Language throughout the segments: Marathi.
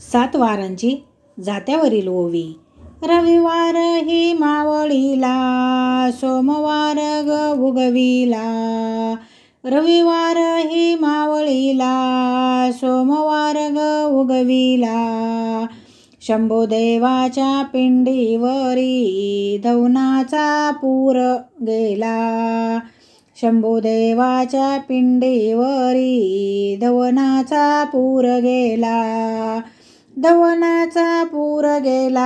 सात वारांची जात्यावरील ओवी रविवार ही मावळीला सोमवार ग उगविला रविवार ही मावळीला सोमवार ग उगविला देवाच्या पिंडीवरी धवनाचा पूर गेला शंभोदेवाच्या पिंडीवरी धवनाचा पूर गेला धवनाचा पूर गेला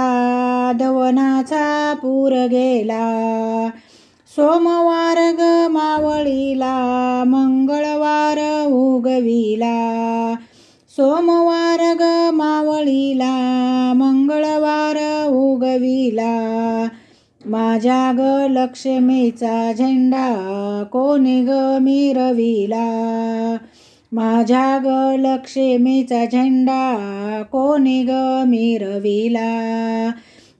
धवनाचा पूर गेला सोमवार ग मावळीला मंगळवार उगविला सोमवार ग मावळीला मंगळवार उगविला माझ्या ग लक्ष्मीचा झेंडा कोणी ग मिरविला माझ्या ग लक्ष्मीचा झेंडा कोणी ग मिरविला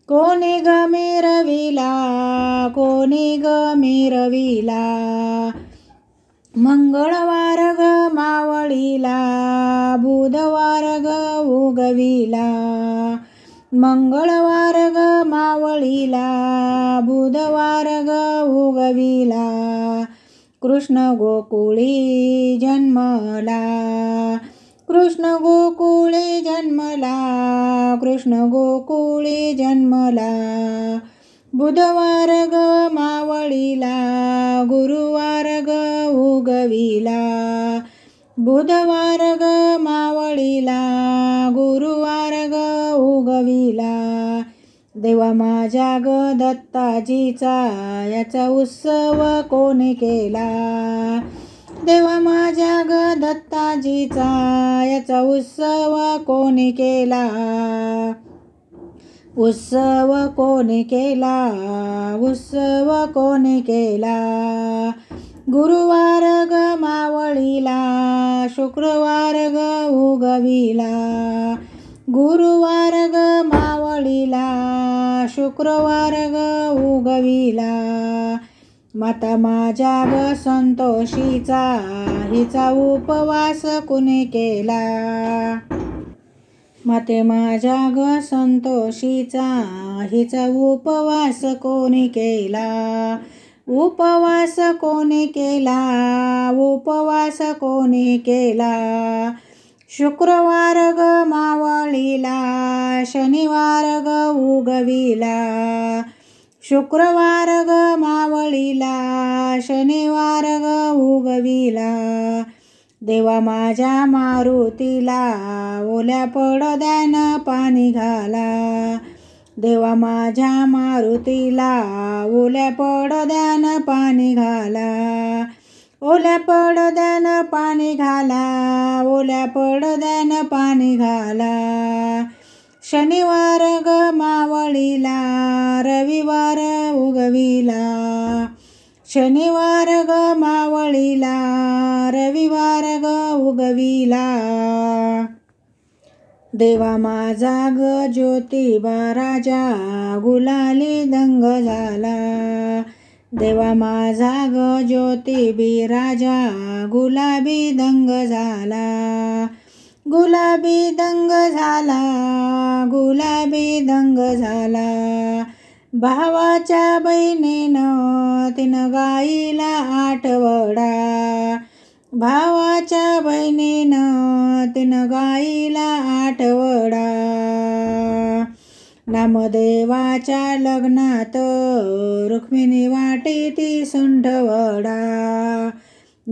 कोणी ग मिरविला कोणी ग मिरविला मंगळवार ग मावळीला बुधवार ग उगविला मंगळवार ग मावळीला बुधवार ग उगविला कृष्ण गोकुळी जन्मला कृष्ण गोकुळी जन्मला कृष्ण गोकुळी जन्मला बुधवार ग मावळीला गुरुवार ग उगविला बुधवार ग मावळीला गुरुवार ग उगविला देवा माझ्या ग दत्ताजीचा याचा उत्सव कोणी केला देवा माझ्या ग दत्ताजीचा याचा उत्सव कोणी केला उत्सव कोणी केला उत्सव कोणी केला गुरुवार ग मावळीला शुक्रवार ग उगविला गुरुवार ग मावळीला शुक्रवार ग उगविला मत माझ्या ग संतोषीचा हिचा उपवास कोणी केला माते माझ्या ग संतोषीचा हिचा उपवास कोणी केला उपवास कोणी केला उपवास कोणी केला शुक्रवार ग मावळीला शनिवार ग उगविला शुक्रवार ग मावळीला शनिवार ग उगविला देवा माझ्या मारुतीला ओल्या पडद्यान पाणी घाला देवा माझ्या मारुतीला ओल्या पडद्यान पाणी घाला ओल्या पडद्यानं पाणी घाला ओल्या पडद्यानं पाणी घाला शनिवार ग मावळीला रविवार उगविला शनिवार ग मावळीला रविवार ग उगविला देवा माझा ग ज्योतिबा राजा गुलाली दंग झाला देवा माझा ग ज्योतिबी राजा गुलाबी दंग झाला गुलाबी दंग झाला गुलाबी दंग झाला भावाच्या बहिणीनं तिनं गाईला आठवडा भावाच्या बहिणीनं तिनं गाईला आठवडा नामदेवाच्या लग्नात रुक्मिणी वाटी ती सुंढवडा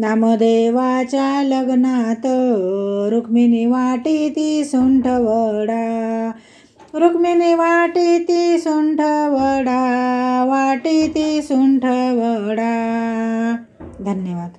नामदेवाच्या लग्नात रुक्मिणी वाटी ती सुंठवडा रुक्मिणी वाटी ती सुंठवडा वाटी ती सुंठवडा धन्यवाद